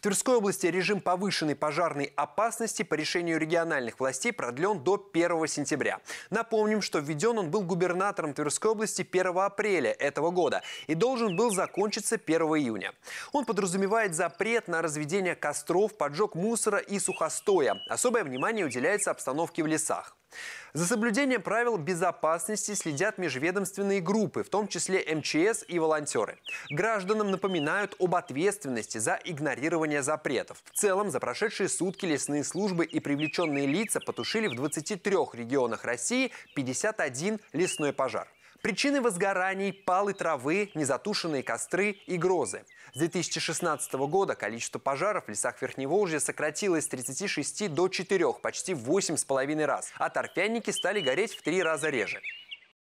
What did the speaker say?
В Тверской области режим повышенной пожарной опасности по решению региональных властей продлен до 1 сентября. Напомним, что введен он был губернатором Тверской области 1 апреля этого года и должен был закончиться 1 июня. Он подразумевает запрет на разведение костров, поджог мусора и сухостоя. Особое внимание уделяется обстановке в лесах. За соблюдением правил безопасности следят межведомственные группы, в том числе МЧС и волонтеры. Гражданам напоминают об ответственности за игнорирование запретов. В целом, за прошедшие сутки лесные службы и привлеченные лица потушили в 23 регионах России 51 лесной пожар. Причины возгораний – палы травы, незатушенные костры и грозы. С 2016 года количество пожаров в лесах Верхневолжья сократилось с 36 до 4, почти в 8,5 раз, а торфяники стали гореть в 3 раза реже.